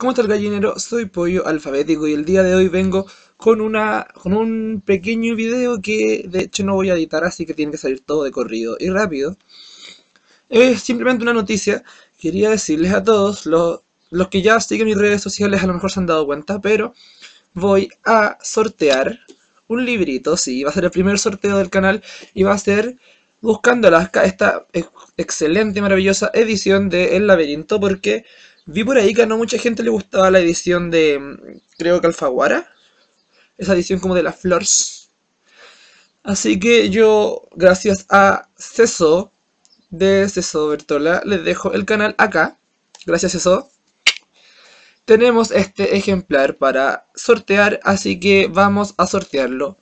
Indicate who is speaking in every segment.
Speaker 1: ¿Cómo está el gallinero? Soy Pollo Alfabético y el día de hoy vengo con, una, con un pequeño video que de hecho no voy a editar, así que tiene que salir todo de corrido y rápido. Es simplemente una noticia, quería decirles a todos, los, los que ya siguen mis redes sociales a lo mejor se han dado cuenta, pero voy a sortear un librito, sí, va a ser el primer sorteo del canal y va a ser Buscando Alaska, esta excelente, maravillosa edición de El Laberinto, porque Vi por ahí que a no mucha gente le gustaba la edición de, creo que Alfaguara. Esa edición como de las flores. Así que yo, gracias a Ceso, de Ceso Bertola, les dejo el canal acá. Gracias Ceso. Tenemos este ejemplar para sortear, así que vamos a sortearlo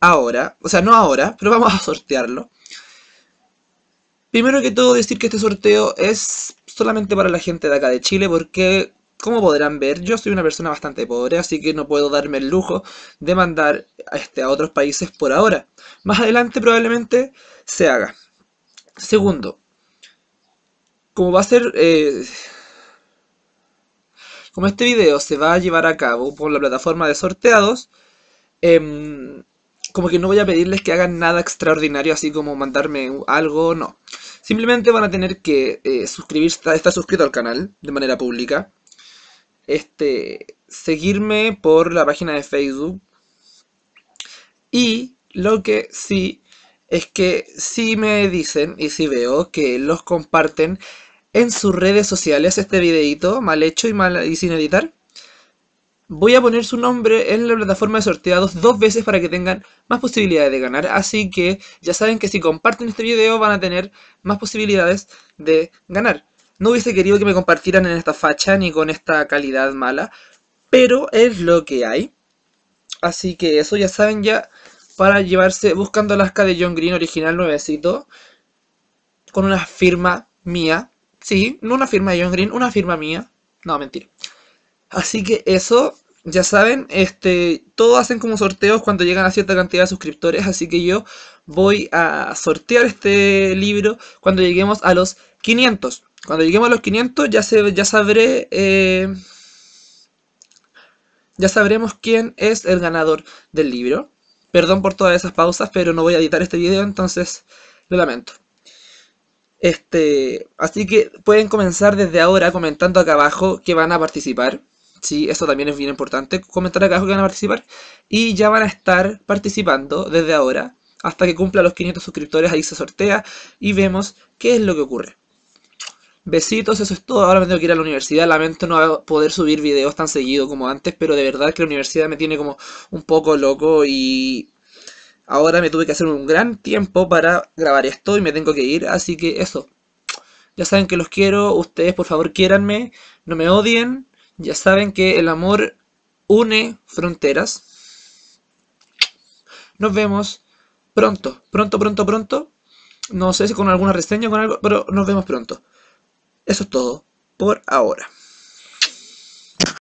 Speaker 1: ahora, o sea, no ahora, pero vamos a sortearlo. Primero que todo decir que este sorteo es solamente para la gente de acá de Chile porque, como podrán ver, yo soy una persona bastante pobre, así que no puedo darme el lujo de mandar a, este, a otros países por ahora. Más adelante probablemente se haga. Segundo, como va a ser... Eh, como este video se va a llevar a cabo por la plataforma de sorteados, em, como que no voy a pedirles que hagan nada extraordinario, así como mandarme algo, no. Simplemente van a tener que eh, estar suscrito al canal de manera pública. Este, seguirme por la página de Facebook. Y lo que sí es que si me dicen y si veo que los comparten en sus redes sociales este videito mal hecho y, mal, y sin editar. Voy a poner su nombre en la plataforma de sorteados dos veces para que tengan más posibilidades de ganar. Así que ya saben que si comparten este video van a tener más posibilidades de ganar. No hubiese querido que me compartieran en esta facha ni con esta calidad mala. Pero es lo que hay. Así que eso ya saben ya para llevarse buscando Alaska de John Green original nuevecito. Con una firma mía. Sí, no una firma de John Green, una firma mía. No, mentira. Así que eso, ya saben, este, todos hacen como sorteos cuando llegan a cierta cantidad de suscriptores, así que yo voy a sortear este libro cuando lleguemos a los 500. Cuando lleguemos a los 500 ya, se, ya sabré... Eh, ya sabremos quién es el ganador del libro. Perdón por todas esas pausas, pero no voy a editar este video, entonces lo lamento. Este, así que pueden comenzar desde ahora comentando acá abajo que van a participar. ¿sí? eso también es bien importante comentar acá que van a participar. Y ya van a estar participando desde ahora hasta que cumpla los 500 suscriptores. Ahí se sortea y vemos qué es lo que ocurre. Besitos, eso es todo. Ahora me tengo que ir a la universidad. Lamento no poder subir videos tan seguido como antes, pero de verdad que la universidad me tiene como un poco loco y ahora me tuve que hacer un gran tiempo para grabar esto y me tengo que ir. Así que eso. Ya saben que los quiero. Ustedes por favor quiéranme, no me odien. Ya saben que el amor une fronteras. Nos vemos pronto, pronto, pronto, pronto. No sé si con alguna reseña o con algo, pero nos vemos pronto. Eso es todo por ahora.